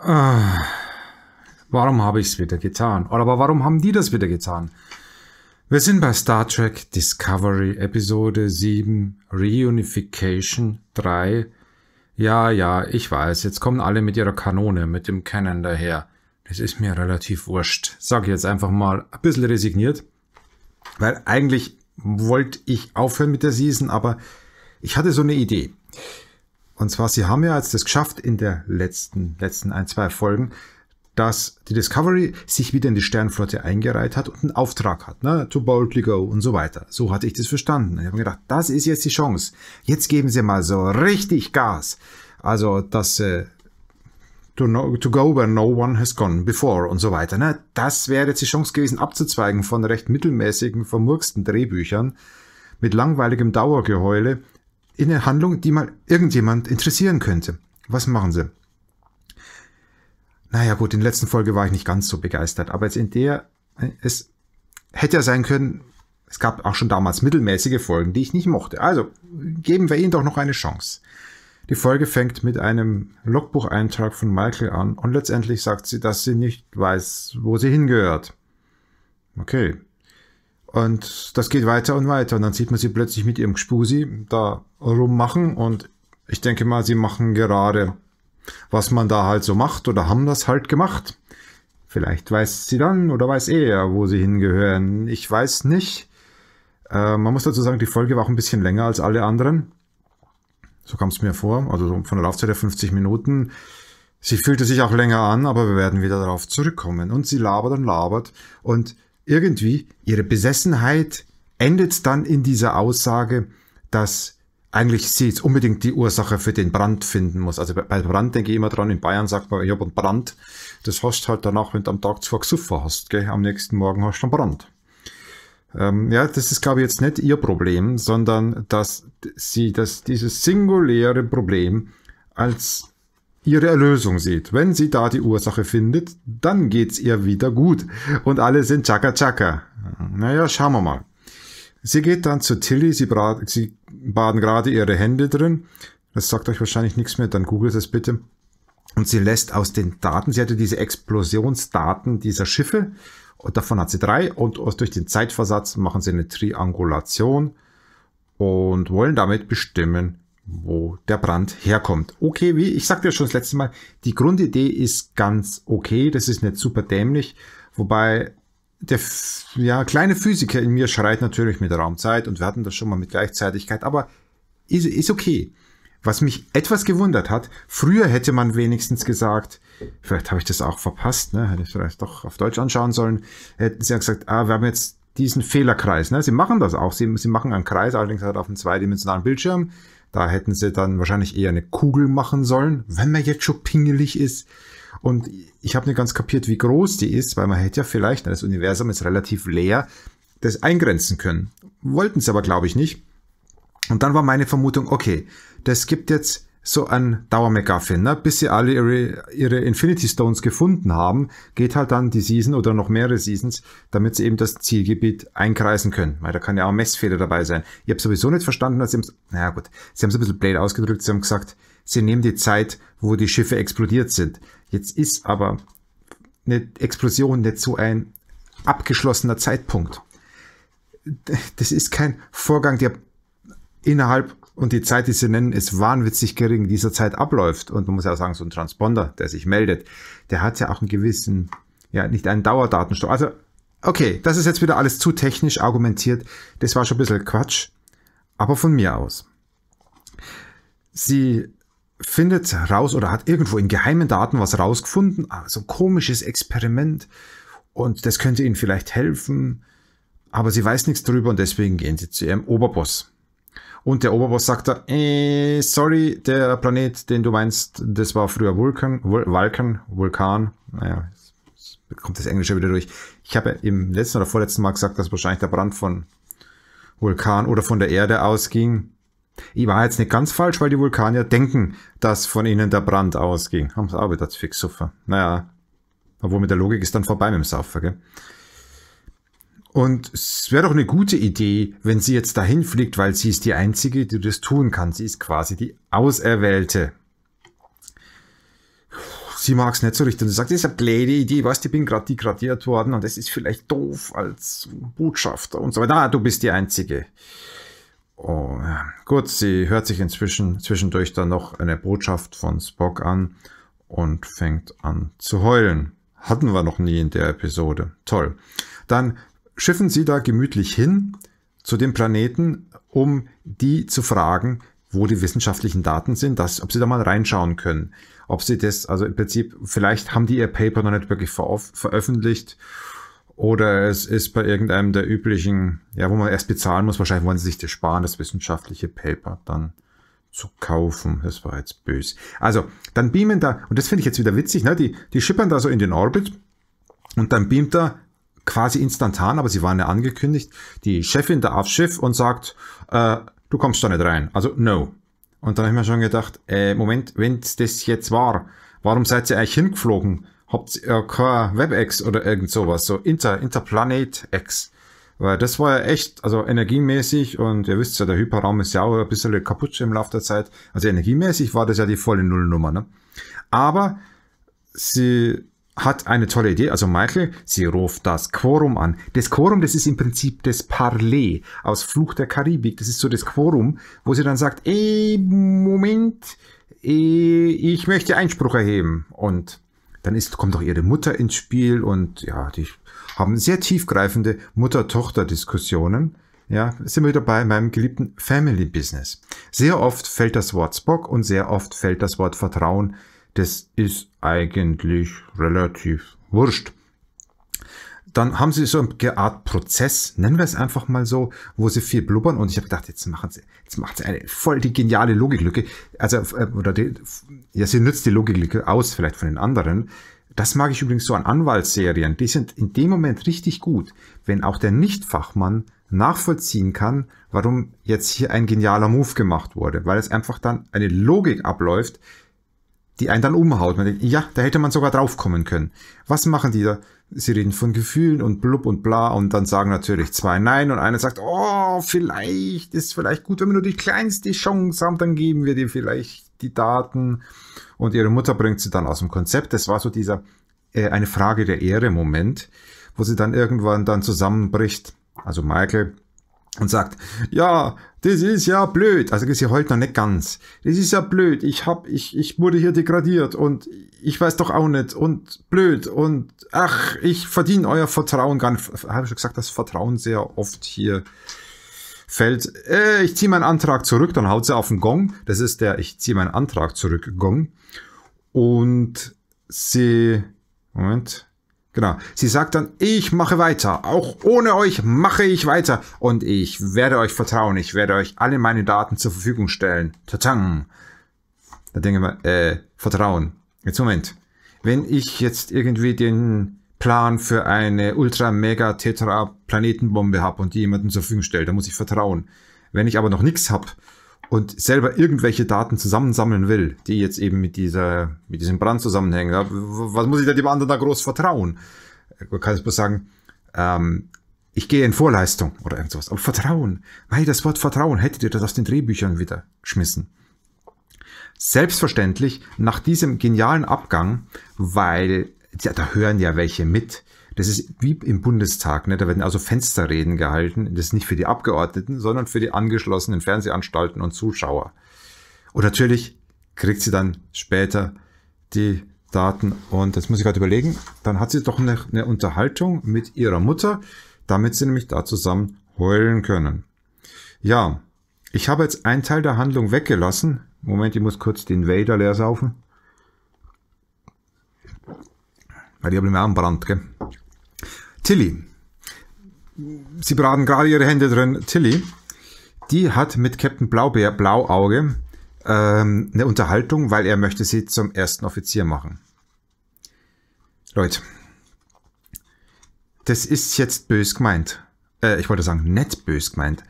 Ah, warum habe ich es wieder getan? Oder aber warum haben die das wieder getan? Wir sind bei Star Trek Discovery Episode 7 Reunification 3. Ja, ja, ich weiß, jetzt kommen alle mit ihrer Kanone, mit dem Cannon daher. Das ist mir relativ wurscht. Sag ich jetzt einfach mal ein bisschen resigniert, weil eigentlich wollte ich aufhören mit der Season, aber ich hatte so eine Idee. Und zwar, sie haben ja jetzt das geschafft in der letzten, letzten ein, zwei Folgen, dass die Discovery sich wieder in die Sternflotte eingereiht hat und einen Auftrag hat, ne? to boldly go und so weiter. So hatte ich das verstanden. Ich habe mir gedacht, das ist jetzt die Chance. Jetzt geben sie mal so richtig Gas. Also dass äh, to, no, to go where no one has gone before und so weiter. Ne? Das wäre jetzt die Chance gewesen, abzuzweigen von recht mittelmäßigen, vermurksten Drehbüchern mit langweiligem Dauergeheule in eine Handlung, die mal irgendjemand interessieren könnte. Was machen sie? Naja gut, in der letzten Folge war ich nicht ganz so begeistert, aber jetzt in der, äh, es hätte ja sein können, es gab auch schon damals mittelmäßige Folgen, die ich nicht mochte. Also geben wir ihnen doch noch eine Chance. Die Folge fängt mit einem Logbucheintrag von Michael an und letztendlich sagt sie, dass sie nicht weiß, wo sie hingehört. Okay, und das geht weiter und weiter. Und dann sieht man sie plötzlich mit ihrem Spusi da rummachen. Und ich denke mal, sie machen gerade, was man da halt so macht oder haben das halt gemacht. Vielleicht weiß sie dann oder weiß er, wo sie hingehören. Ich weiß nicht. Äh, man muss dazu sagen, die Folge war auch ein bisschen länger als alle anderen. So kam es mir vor. Also von der Laufzeit der 50 Minuten. Sie fühlte sich auch länger an, aber wir werden wieder darauf zurückkommen. Und sie labert und labert. Und irgendwie ihre Besessenheit endet dann in dieser Aussage, dass eigentlich sie jetzt unbedingt die Ursache für den Brand finden muss. Also bei Brand denke ich immer dran, in Bayern sagt man, ich habe einen Brand. Das hast halt danach, wenn du am Tag zuvor gesuffert hast. Gell? Am nächsten Morgen hast du einen Brand. Ähm, ja, das ist, glaube ich, jetzt nicht ihr Problem, sondern dass sie dass dieses singuläre Problem als ihre Erlösung sieht. Wenn sie da die Ursache findet, dann geht's ihr wieder gut. Und alle sind Chaka Chaka. Naja, schauen wir mal. Sie geht dann zu Tilly, sie, sie baden gerade ihre Hände drin. Das sagt euch wahrscheinlich nichts mehr, dann googelt es bitte. Und sie lässt aus den Daten, sie hatte diese Explosionsdaten dieser Schiffe, und davon hat sie drei und durch den Zeitversatz machen sie eine Triangulation und wollen damit bestimmen, wo der Brand herkommt. Okay, wie ich sagte ja schon das letzte Mal, die Grundidee ist ganz okay, das ist nicht super dämlich, wobei der ja, kleine Physiker in mir schreit natürlich mit Raumzeit und wir hatten das schon mal mit Gleichzeitigkeit, aber ist, ist okay. Was mich etwas gewundert hat, früher hätte man wenigstens gesagt, vielleicht habe ich das auch verpasst, ne? hätte ich vielleicht doch auf Deutsch anschauen sollen, hätten sie ja gesagt, ah, wir haben jetzt diesen Fehlerkreis. Ne? Sie machen das auch, sie, sie machen einen Kreis, allerdings halt auf einem zweidimensionalen Bildschirm. Da hätten sie dann wahrscheinlich eher eine Kugel machen sollen, wenn man jetzt schon pingelig ist. Und ich habe nicht ganz kapiert, wie groß die ist, weil man hätte ja vielleicht, das Universum ist relativ leer, das eingrenzen können. Wollten sie aber, glaube ich, nicht. Und dann war meine Vermutung, okay, das gibt jetzt so ein Dauermegafin, Ne? Bis sie alle ihre, ihre Infinity Stones gefunden haben, geht halt dann die Season oder noch mehrere Seasons, damit sie eben das Zielgebiet einkreisen können. Weil da kann ja auch ein Messfehler dabei sein. Ich habe sowieso nicht verstanden, dass sie, naja gut, sie haben es ein bisschen blade ausgedrückt, sie haben gesagt, sie nehmen die Zeit, wo die Schiffe explodiert sind. Jetzt ist aber eine Explosion nicht so ein abgeschlossener Zeitpunkt. Das ist kein Vorgang, der innerhalb und die Zeit, die sie nennen, ist wahnwitzig gering, dieser Zeit abläuft. Und man muss ja auch sagen, so ein Transponder, der sich meldet, der hat ja auch einen gewissen, ja, nicht einen Dauerdatenstrom. Also, okay, das ist jetzt wieder alles zu technisch argumentiert. Das war schon ein bisschen Quatsch, aber von mir aus. Sie findet raus oder hat irgendwo in geheimen Daten was rausgefunden, so also ein komisches Experiment und das könnte ihnen vielleicht helfen, aber sie weiß nichts drüber und deswegen gehen sie zu ihrem Oberboss. Und der Oberboss sagt da, äh, sorry, der Planet, den du meinst, das war früher Vulkan, Vulkan, Vulkan. Naja, jetzt kommt das Englische wieder durch. Ich habe im letzten oder vorletzten Mal gesagt, dass wahrscheinlich der Brand von Vulkan oder von der Erde ausging. Ich war jetzt nicht ganz falsch, weil die Vulkanier denken, dass von ihnen der Brand ausging. Haben sie auch wieder fix Suffer. Naja, obwohl mit der Logik ist dann vorbei mit dem Saufer, gell? Und es wäre doch eine gute Idee, wenn sie jetzt dahin fliegt, weil sie ist die Einzige, die das tun kann. Sie ist quasi die Auserwählte. Sie mag es nicht so richtig. Und sie sagt, das ist eine blöde Idee, weißt ich bin gerade degradiert worden und das ist vielleicht doof als Botschafter und so weiter. Ah, du bist die Einzige. Oh, gut, sie hört sich inzwischen zwischendurch dann noch eine Botschaft von Spock an und fängt an zu heulen. Hatten wir noch nie in der Episode. Toll. Dann schiffen sie da gemütlich hin zu dem Planeten, um die zu fragen, wo die wissenschaftlichen Daten sind, dass, ob sie da mal reinschauen können. Ob sie das, also im Prinzip, vielleicht haben die ihr Paper noch nicht wirklich ver veröffentlicht oder es ist bei irgendeinem der üblichen, ja, wo man erst bezahlen muss, wahrscheinlich wollen sie sich das sparen, das wissenschaftliche Paper dann zu kaufen. Das war jetzt böse. Also, dann beamen da, und das finde ich jetzt wieder witzig, ne? die, die schippern da so in den Orbit und dann beamt da quasi instantan, aber sie waren ja angekündigt, die Chefin da aufs Schiff und sagt, äh, du kommst da nicht rein. Also no. Und dann habe ich mir schon gedacht, äh, Moment, wenn das jetzt war, warum seid ihr eigentlich hingeflogen? Habt ihr kein WebEx oder irgend sowas, so Inter, Interplanet X. Weil das war ja echt, also energiemäßig und ihr wisst ja, der Hyperraum ist ja auch ein bisschen kaputt im Laufe der Zeit. Also energiemäßig war das ja die volle Nullnummer. Ne? Aber sie hat eine tolle Idee, also Michael, sie ruft das Quorum an. Das Quorum, das ist im Prinzip das Parley aus Fluch der Karibik. Das ist so das Quorum, wo sie dann sagt, eh, Moment, ey, ich möchte Einspruch erheben. Und dann ist, kommt auch ihre Mutter ins Spiel und ja, die haben sehr tiefgreifende Mutter-Tochter-Diskussionen. Ja, sind wir wieder bei meinem geliebten Family Business. Sehr oft fällt das Wort Spock und sehr oft fällt das Wort Vertrauen das ist eigentlich relativ wurscht. Dann haben sie so eine Art Prozess, nennen wir es einfach mal so, wo sie viel blubbern und ich habe gedacht, jetzt machen sie, jetzt macht sie eine voll die geniale Logiklücke, also äh, oder die, ja, sie nützt die Logiklücke aus vielleicht von den anderen. Das mag ich übrigens so an Anwaltsserien. Die sind in dem Moment richtig gut, wenn auch der Nichtfachmann nachvollziehen kann, warum jetzt hier ein genialer Move gemacht wurde, weil es einfach dann eine Logik abläuft, die einen dann umhaut. Man denkt, ja, da hätte man sogar draufkommen können. Was machen die da? Sie reden von Gefühlen und blub und bla und dann sagen natürlich zwei Nein und einer sagt, oh, vielleicht ist vielleicht gut, wenn wir nur die kleinste Chance haben, dann geben wir dir vielleicht die Daten. Und ihre Mutter bringt sie dann aus dem Konzept. Das war so dieser äh, eine Frage der Ehre Moment, wo sie dann irgendwann dann zusammenbricht. Also Michael und sagt, ja, das ist ja blöd. Also sie heult noch nicht ganz. Das ist ja blöd. Ich hab, ich, ich wurde hier degradiert und ich weiß doch auch nicht und blöd und ach, ich verdiene euer Vertrauen gar nicht. Habe ich schon gesagt, dass Vertrauen sehr oft hier fällt. Äh, ich ziehe meinen Antrag zurück, dann haut sie auf den Gong. Das ist der, ich ziehe meinen Antrag zurück Gong. Und sie, Moment, Genau. Sie sagt dann, ich mache weiter. Auch ohne euch mache ich weiter. Und ich werde euch vertrauen. Ich werde euch alle meine Daten zur Verfügung stellen. Tatang. Da denke ich mal, äh, Vertrauen. Jetzt Moment. Wenn ich jetzt irgendwie den Plan für eine ultra-mega-tetra-Planetenbombe habe und die jemanden zur Verfügung stelle, dann muss ich vertrauen. Wenn ich aber noch nichts habe, und selber irgendwelche Daten zusammensammeln will, die jetzt eben mit dieser, mit diesem Brand zusammenhängen, was muss ich da dem anderen da groß vertrauen? Man äh, kann es bloß sagen, ähm, ich gehe in Vorleistung oder irgendwas. Aber Vertrauen, mei, das Wort Vertrauen hättet ihr das aus den Drehbüchern wieder geschmissen. Selbstverständlich nach diesem genialen Abgang, weil ja, da hören ja welche mit. Das ist wie im Bundestag, ne? da werden also Fensterreden gehalten. Das ist nicht für die Abgeordneten, sondern für die angeschlossenen Fernsehanstalten und Zuschauer. Und natürlich kriegt sie dann später die Daten. Und jetzt muss ich gerade überlegen, dann hat sie doch eine, eine Unterhaltung mit ihrer Mutter, damit sie nämlich da zusammen heulen können. Ja, ich habe jetzt einen Teil der Handlung weggelassen. Moment, ich muss kurz den Vader leer saufen. Weil haben habe immer einen Brand, gell? Tilly. Sie braten gerade ihre Hände drin. Tilly, die hat mit Captain Blaubär Blauauge ähm, eine Unterhaltung, weil er möchte sie zum ersten Offizier machen. Leute, das ist jetzt bös gemeint. Äh, ich wollte sagen, nett bös gemeint.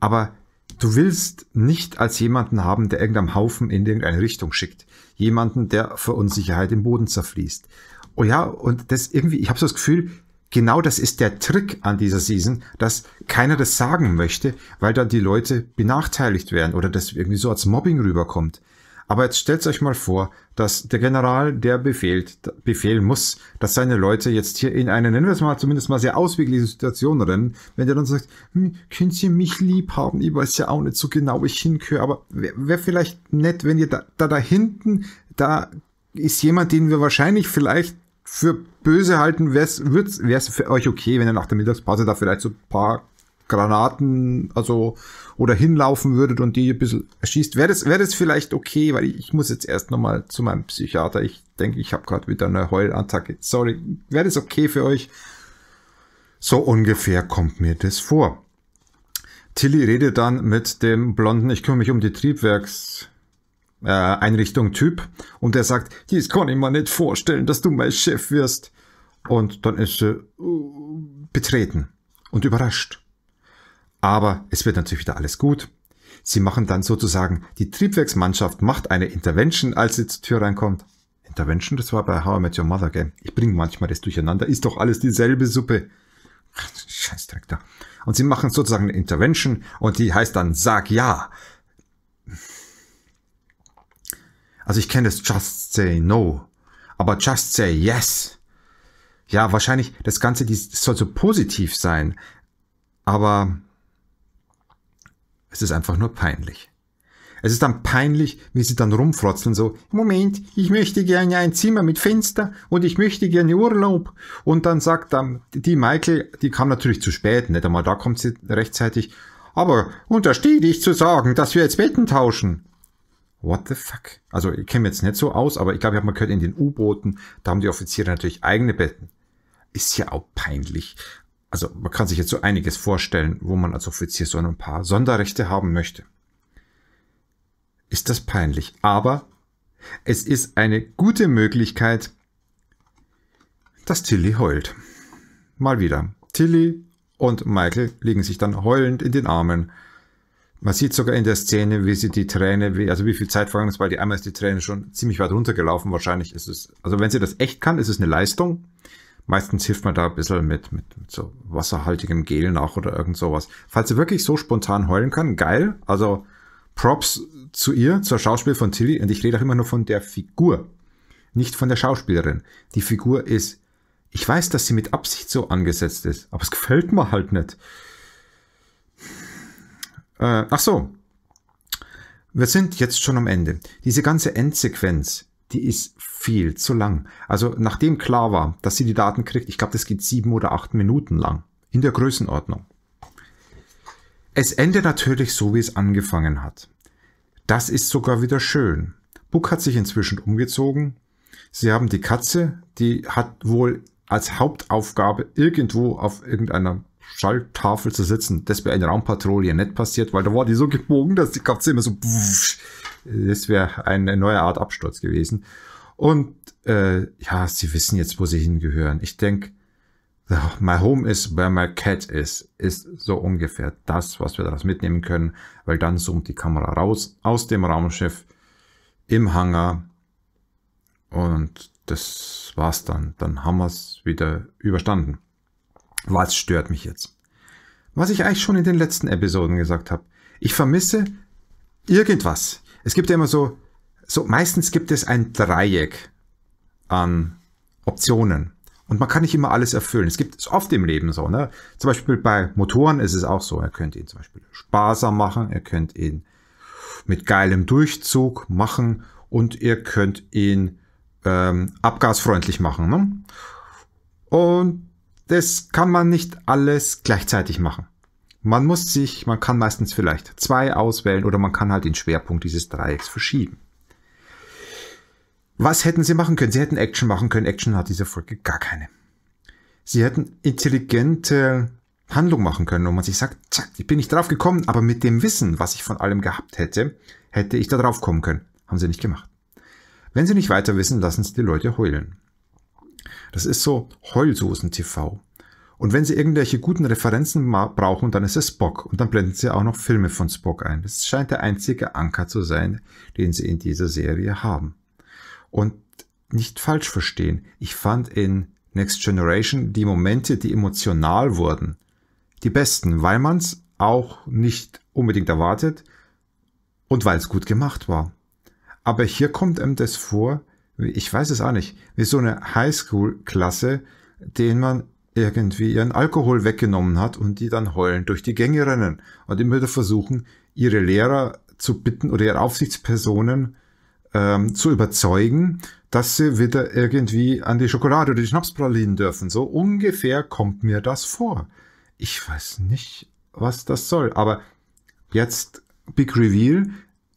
Aber du willst nicht als jemanden haben, der irgendeinem Haufen in irgendeine Richtung schickt. Jemanden, der vor Unsicherheit im Boden zerfließt. Oh ja, und das irgendwie, ich habe so das Gefühl, genau das ist der Trick an dieser Season, dass keiner das sagen möchte, weil dann die Leute benachteiligt werden oder das irgendwie so als Mobbing rüberkommt. Aber jetzt stellt euch mal vor, dass der General, der befehlt, befehlen muss, dass seine Leute jetzt hier in eine, nennen wir es mal zumindest mal sehr ausweglichen Situation rennen, wenn der dann sagt, hm, könnt ihr mich lieb haben, ich weiß ja auch nicht so genau, ich hinköre, aber wäre wär vielleicht nett, wenn ihr da, da, da hinten, da ist jemand, den wir wahrscheinlich vielleicht für böse halten, wäre es für euch okay, wenn ihr nach der Mittagspause da vielleicht so ein paar Granaten, also oder hinlaufen würdet und die ein bisschen erschießt, wäre das, wär das vielleicht okay, weil ich, ich muss jetzt erst nochmal zu meinem Psychiater. Ich denke, ich habe gerade wieder eine Heulattacke. Sorry, wäre das okay für euch? So ungefähr kommt mir das vor. Tilly redet dann mit dem Blonden, ich kümmere mich um die Triebwerks. Äh, Einrichtung-Typ und der sagt, dies kann ich mir nicht vorstellen, dass du mein Chef wirst. Und dann ist sie äh, betreten und überrascht. Aber es wird natürlich wieder alles gut. Sie machen dann sozusagen, die Triebwerksmannschaft macht eine Intervention, als sie zur Tür reinkommt. Intervention, das war bei How I Met Your Mother, gell? Ich bringe manchmal das durcheinander, ist doch alles dieselbe Suppe. Scheißdreck da. Und sie machen sozusagen eine Intervention und die heißt dann Sag ja. Also ich kenne das Just Say No, aber Just Say Yes. Ja, wahrscheinlich das Ganze, das soll so positiv sein, aber es ist einfach nur peinlich. Es ist dann peinlich, wie sie dann rumfrotzeln, so, Moment, ich möchte gerne ein Zimmer mit Fenster und ich möchte gerne Urlaub. Und dann sagt dann die Michael, die kam natürlich zu spät, nicht einmal da kommt sie rechtzeitig, aber untersteh dich zu sagen, dass wir jetzt Betten tauschen. What the fuck? Also ich kenne jetzt nicht so aus, aber ich glaube, ich habe mal gehört, in den U-Booten, da haben die Offiziere natürlich eigene Betten. Ist ja auch peinlich. Also man kann sich jetzt so einiges vorstellen, wo man als Offizier so ein paar Sonderrechte haben möchte. Ist das peinlich. Aber es ist eine gute Möglichkeit, dass Tilly heult. Mal wieder. Tilly und Michael legen sich dann heulend in den Armen. Man sieht sogar in der Szene, wie sie die Träne, wie, also wie viel Zeit vergangen ist, weil die einmal ist die Träne schon ziemlich weit runtergelaufen. Wahrscheinlich ist es, also wenn sie das echt kann, ist es eine Leistung. Meistens hilft man da ein bisschen mit, mit, mit so wasserhaltigem Gel nach oder irgend sowas. Falls sie wirklich so spontan heulen kann, geil. Also Props zu ihr, zur Schauspiel von Tilly. Und ich rede auch immer nur von der Figur, nicht von der Schauspielerin. Die Figur ist, ich weiß, dass sie mit Absicht so angesetzt ist, aber es gefällt mir halt nicht. Äh, ach so. Wir sind jetzt schon am Ende. Diese ganze Endsequenz, die ist viel zu lang. Also nachdem klar war, dass sie die Daten kriegt, ich glaube, das geht sieben oder acht Minuten lang. In der Größenordnung. Es endet natürlich so, wie es angefangen hat. Das ist sogar wieder schön. Buck hat sich inzwischen umgezogen. Sie haben die Katze, die hat wohl als Hauptaufgabe irgendwo auf irgendeiner Schalltafel zu sitzen. Das wäre in Raumpatrouille nicht passiert, weil da war die so gebogen, dass die Katze immer so. Das wäre eine neue Art Absturz gewesen. Und äh, ja, sie wissen jetzt, wo sie hingehören. Ich denke, my home is where my cat is, ist so ungefähr das, was wir daraus mitnehmen können, weil dann zoomt die Kamera raus aus dem Raumschiff im Hangar und das war's dann. Dann haben wir's wieder überstanden. Was stört mich jetzt? Was ich eigentlich schon in den letzten Episoden gesagt habe. Ich vermisse irgendwas. Es gibt ja immer so, so meistens gibt es ein Dreieck an Optionen. Und man kann nicht immer alles erfüllen. Es gibt es oft im Leben so. Ne? Zum Beispiel bei Motoren ist es auch so. Ihr könnt ihn zum Beispiel sparsam machen, ihr könnt ihn mit geilem Durchzug machen und ihr könnt ihn ähm, abgasfreundlich machen. Ne? Und das kann man nicht alles gleichzeitig machen. Man muss sich, man kann meistens vielleicht zwei auswählen oder man kann halt den Schwerpunkt dieses Dreiecks verschieben. Was hätten sie machen können? Sie hätten Action machen können. Action hat diese Folge gar keine. Sie hätten intelligente Handlung machen können, wo man sich sagt, zack, ich bin nicht drauf gekommen, aber mit dem Wissen, was ich von allem gehabt hätte, hätte ich da drauf kommen können. Haben sie nicht gemacht. Wenn sie nicht weiter wissen, lassen sie die Leute heulen. Das ist so Heulsoßen-TV. Und wenn sie irgendwelche guten Referenzen brauchen, dann ist es Spock. Und dann blenden sie auch noch Filme von Spock ein. Das scheint der einzige Anker zu sein, den sie in dieser Serie haben. Und nicht falsch verstehen. Ich fand in Next Generation die Momente, die emotional wurden, die besten, weil man es auch nicht unbedingt erwartet und weil es gut gemacht war. Aber hier kommt einem das vor, ich weiß es auch nicht, wie so eine Highschool-Klasse, denen man irgendwie ihren Alkohol weggenommen hat und die dann heulend durch die Gänge rennen und immer wieder versuchen, ihre Lehrer zu bitten oder ihre Aufsichtspersonen ähm, zu überzeugen, dass sie wieder irgendwie an die Schokolade oder die Schnapspralinen dürfen. So ungefähr kommt mir das vor. Ich weiß nicht, was das soll, aber jetzt Big Reveal.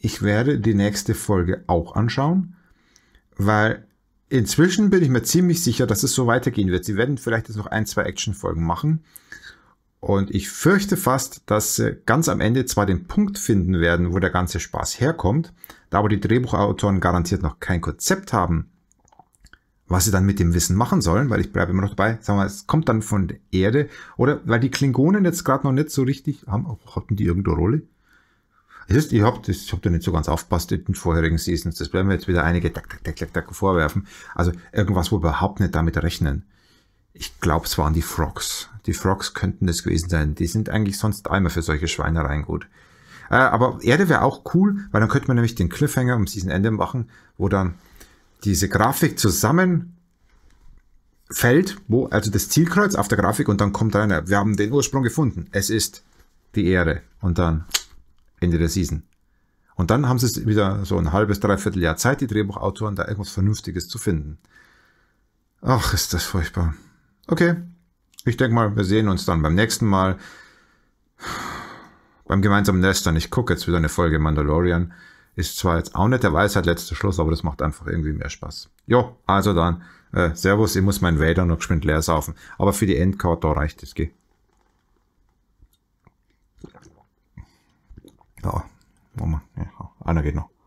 Ich werde die nächste Folge auch anschauen weil inzwischen bin ich mir ziemlich sicher, dass es so weitergehen wird. Sie werden vielleicht jetzt noch ein, zwei Actionfolgen machen. Und ich fürchte fast, dass sie ganz am Ende zwar den Punkt finden werden, wo der ganze Spaß herkommt, da aber die Drehbuchautoren garantiert noch kein Konzept haben, was sie dann mit dem Wissen machen sollen, weil ich bleibe immer noch dabei, sagen wir, mal, es kommt dann von der Erde oder weil die Klingonen jetzt gerade noch nicht so richtig haben, hatten die irgendeine Rolle? Es ist, ich habe hab da nicht so ganz aufgepasst in den vorherigen Seasons. Das werden wir jetzt wieder einige tak, tak, tak, tak, tak vorwerfen. Also irgendwas, wo wir überhaupt nicht damit rechnen. Ich glaube, es waren die Frogs. Die Frogs könnten das gewesen sein. Die sind eigentlich sonst einmal für solche Schweinereien gut. Äh, aber Erde wäre auch cool, weil dann könnte man nämlich den Cliffhanger um Season Ende machen, wo dann diese Grafik zusammen fällt, wo, also das Zielkreuz auf der Grafik und dann kommt einer. Wir haben den Ursprung gefunden. Es ist die Erde. Und dann Ende der Season. Und dann haben sie wieder so ein halbes, dreiviertel Jahr Zeit, die Drehbuchautoren, da irgendwas Vernünftiges zu finden. Ach, ist das furchtbar. Okay, ich denke mal, wir sehen uns dann beim nächsten Mal beim gemeinsamen Nestern. Ich gucke jetzt wieder eine Folge Mandalorian. Ist zwar jetzt auch nicht der Weisheit letzter Schluss, aber das macht einfach irgendwie mehr Spaß. Jo, also dann. Äh, servus, ich muss meinen Vader noch geschwind leer saufen. Aber für die Endcard, da reicht es, geh. Ja, nochmal. Ja, einer geht noch.